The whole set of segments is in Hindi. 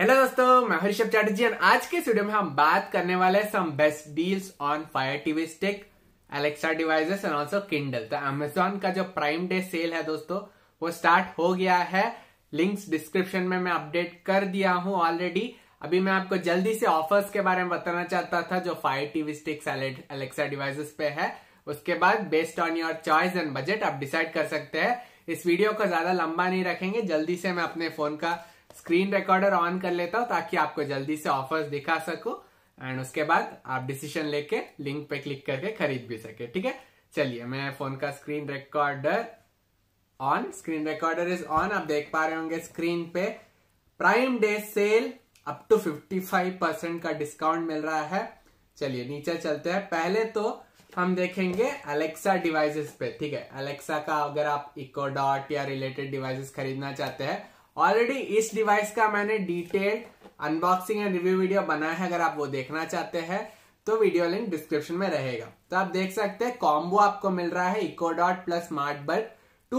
हेलो दोस्तों मैं हरिषभ चैटर्जी और आज के वीडियो में हम बात करने वाले हैं some best deals on Fire TV Stick Alexa devices and also Kindle तो अमेजोन का जो प्राइम डे सेल है दोस्तों वो स्टार्ट हो गया है लिंक्स डिस्क्रिप्शन में मैं अपडेट कर दिया हूं ऑलरेडी अभी मैं आपको जल्दी से ऑफर्स के बारे में बताना चाहता था जो Fire TV sticks Alexa devices पे है उसके बाद based on your choice and budget आप डिसाइड कर सकते हैं इस वीडियो को ज्यादा लंबा नहीं रखेंगे जल्दी से मैं अपने फोन का स्क्रीन रिकॉर्डर ऑन कर लेता हूँ ताकि आपको जल्दी से ऑफर्स दिखा सको एंड उसके बाद आप डिसीजन लेके लिंक पे क्लिक करके खरीद भी सके ठीक है चलिए मैं फोन का screen recorder on screen recorder is on आप देख पा रहे होंगे स्क्रीन पे Prime Day sale up to 55 percent का डिस्काउंट मिल रहा है चलिए नीचे चलते हैं पहले तो हम देखेंगे अलेक्सा डिवाइसेस पे ठीक है अलेक्सा का अगर आप इको डॉट या रिलेटेड डिवाइसेस खरीदना चाहते हैं ऑलरेडी इस डिवाइस का मैंने detailed unboxing and review video बनाया है अगर आप वो देखना चाहते हैं तो वीडियो लिंक डिस्क्रिप्शन में रहेगा तो आप देख सकते हैं कॉम्बो आपको मिल रहा है Echo Dot plus smart bulb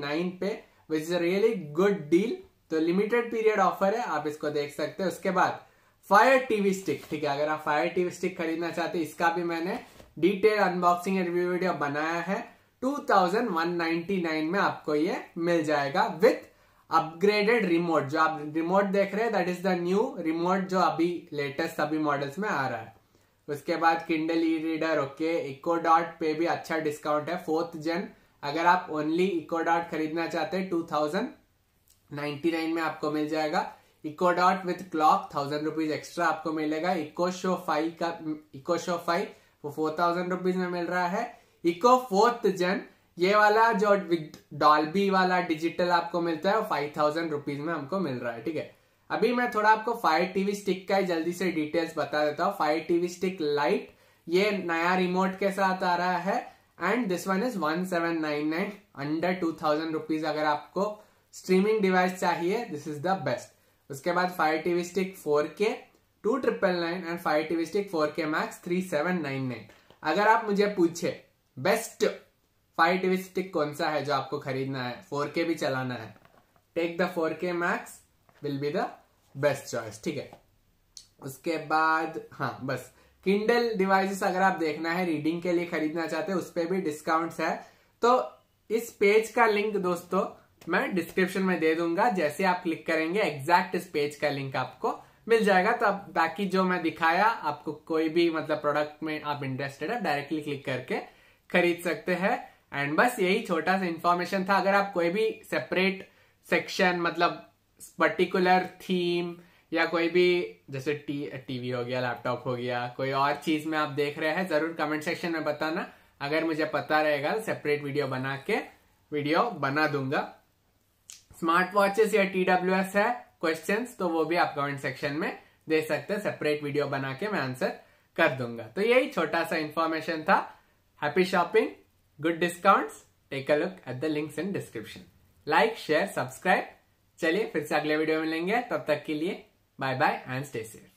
nine पे which is really good deal तो लिमिटेड पीरियड ऑफर है आप इसको देख सकते हैं उसके बाद फायर टीवी स्टिक ठीक है अगर आप फायर टीवी स्टिक खरीदना चाहते हैं इसका भी मैंने डिटेल अनबॉक्सिंग रिव्यू वीडियो बनाया है 2199 में आपको ये मिल जाएगा विथ अपग्रेडेड रिमोट जो आप रिमोट देख रहे हैं that is the new remote जो अभी लेटेस्ट सभी मॉडल्स में आ रहा है उसके बाद Kindle e reader okay Echo Dot पे भी अच्छा डिस्काउंट है फोर्थ जन अगर आप ओनली इको डॉट खरीदना चाहते हैं टू थाउजेंड नाइन्टी नाइन में आपको मिल जाएगा Echo Dot with clock thousand rupees extra आपको मिलेगा इको शो फाइव का इको शो फाइव वो फोर थाउजेंड रुपीज में मिल रहा है इको फोर्थ जन ये वाला जो डॉल्बी वाला डिजिटल आपको मिलता है वो फाइव थाउजेंड रुपीज में हमको मिल रहा है ठीक है अभी मैं थोड़ा आपको फायर टीवी स्टिक का ही जल्दी से डिटेल्स बता देता हूँ फायर टीवी स्टिक लाइट ये नया रिमोट के साथ आ रहा है and this one is one seven nine nine under two thousand rupees अगर आपको स्ट्रीमिंग डिवाइस चाहिए दिस इज द बेस्ट उसके बाद Fire TV Stick four K two triple nine and Fire TV Stick four K Max three seven nine nine अगर आप मुझे पूछे बेस्ट फाइव टीवी स्टिक कौन सा है जो आपको खरीदना है फोर के भी चलाना है take the four K Max will be the best choice ठीक है उसके बाद हाँ बस किंडल डिवाइसेस अगर आप देखना है रीडिंग के लिए खरीदना चाहते हैं उस पर भी डिस्काउंट्स है तो इस पेज का लिंक दोस्तों मैं डिस्क्रिप्शन में दे दूंगा जैसे आप क्लिक करेंगे एग्जैक्ट इस पेज का लिंक आपको मिल जाएगा तो आप बाकी जो मैं दिखाया आपको कोई भी मतलब प्रोडक्ट में आप इंटरेस्टेड है डायरेक्टली क्लिक करके खरीद सकते हैं एंड बस यही छोटा सा इंफॉर्मेशन था अगर आप कोई भी सेपरेट सेक्शन मतलब पर्टिकुलर थीम या कोई भी जैसे टी टीवी हो गया लैपटॉप हो गया कोई और चीज में आप देख रहे हैं जरूर कमेंट सेक्शन में बताना अगर मुझे पता रहेगा सेपरेट वीडियो बना के वीडियो बना दूंगा स्मार्ट वॉचेस या टी डब्ल्यू एस है क्वेश्चन तो वो भी आप कमेंट सेक्शन में दे सकते हैं सेपरेट वीडियो बना के मैं आंसर कर दूंगा तो यही छोटा सा इन्फॉर्मेशन था Happy shopping, good discounts, take a look at the links in description. Like, share, subscribe. चलिए फिर से अगले वीडियो में मिलेंगे तब तक के लिए bye bye and stay safe